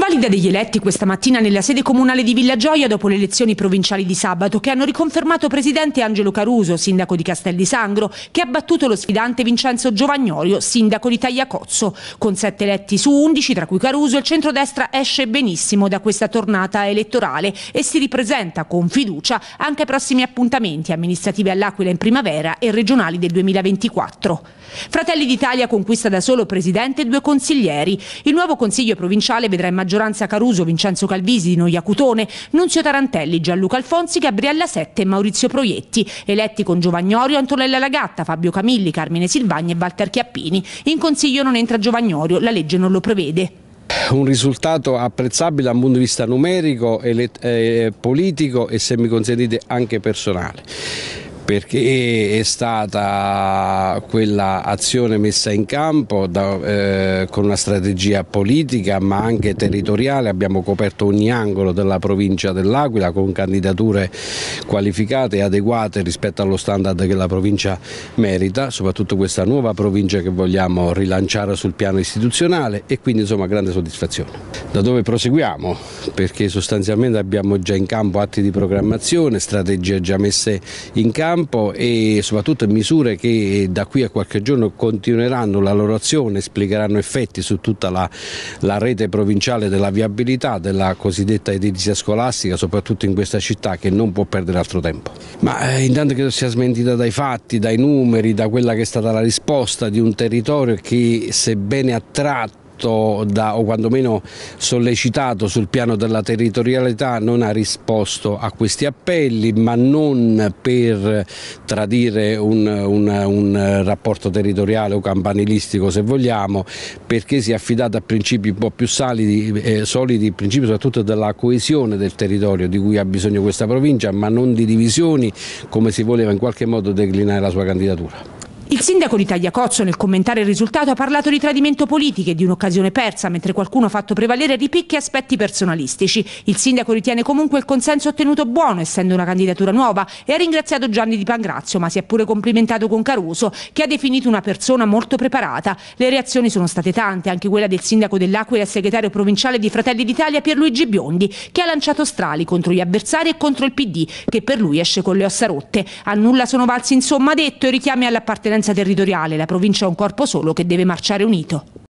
Convalida degli eletti questa mattina nella sede comunale di Villa Gioia dopo le elezioni provinciali di sabato che hanno riconfermato presidente Angelo Caruso, sindaco di Castel di Sangro, che ha battuto lo sfidante Vincenzo Giovagnolio, sindaco di Tagliacozzo. Con sette eletti su undici, tra cui Caruso, il centrodestra esce benissimo da questa tornata elettorale e si ripresenta con fiducia anche ai prossimi appuntamenti amministrativi all'Aquila in primavera e regionali del 2024. Fratelli d'Italia conquista da solo presidente e due consiglieri. Il nuovo consiglio provinciale vedrà in maggioranza Caruso, Vincenzo Calvisi, Dino Iacutone, Nunzio Tarantelli, Gianluca Alfonsi, Gabriella Sette e Maurizio Proietti, eletti con Giovagnorio, Antonella Lagatta, Fabio Camilli, Carmine Silvagni e Walter Chiappini. In consiglio non entra Giovagnorio, la legge non lo prevede un risultato apprezzabile da un punto di vista numerico, eh, politico e se mi consentite anche personale perché è stata quella azione messa in campo da, eh, con una strategia politica ma anche territoriale, abbiamo coperto ogni angolo della provincia dell'Aquila con candidature qualificate e adeguate rispetto allo standard che la provincia merita, soprattutto questa nuova provincia che vogliamo rilanciare sul piano istituzionale e quindi insomma grande soddisfazione. Da dove proseguiamo? Perché sostanzialmente abbiamo già in campo atti di programmazione, strategie già messe in campo, campo e soprattutto misure che eh, da qui a qualche giorno continueranno la loro azione, spiegheranno effetti su tutta la, la rete provinciale della viabilità, della cosiddetta edilizia scolastica, soprattutto in questa città che non può perdere altro tempo. Ma eh, intanto credo sia smentita dai fatti, dai numeri, da quella che è stata la risposta di un territorio che sebbene attratto fatto da, o quantomeno sollecitato sul piano della territorialità non ha risposto a questi appelli ma non per tradire un, un, un rapporto territoriale o campanilistico se vogliamo perché si è affidato a principi un po' più salidi, eh, solidi, principi soprattutto della coesione del territorio di cui ha bisogno questa provincia ma non di divisioni come si voleva in qualche modo declinare la sua candidatura. Il sindaco di Tagliacozzo nel commentare il risultato ha parlato di tradimento politico e di un'occasione persa, mentre qualcuno ha fatto prevalere ripicchi e aspetti personalistici. Il sindaco ritiene comunque il consenso ottenuto buono, essendo una candidatura nuova, e ha ringraziato Gianni Di Pangrazio, ma si è pure complimentato con Caruso, che ha definito una persona molto preparata. Le reazioni sono state tante, anche quella del sindaco dell'Aquila e segretario provinciale di Fratelli d'Italia Pierluigi Biondi, che ha lanciato strali contro gli avversari e contro il PD, che per lui esce con le ossa rotte. A nulla sono valsi insomma detto e richiami all'appartenenza differenza territoriale, la provincia è un corpo solo che deve marciare unito.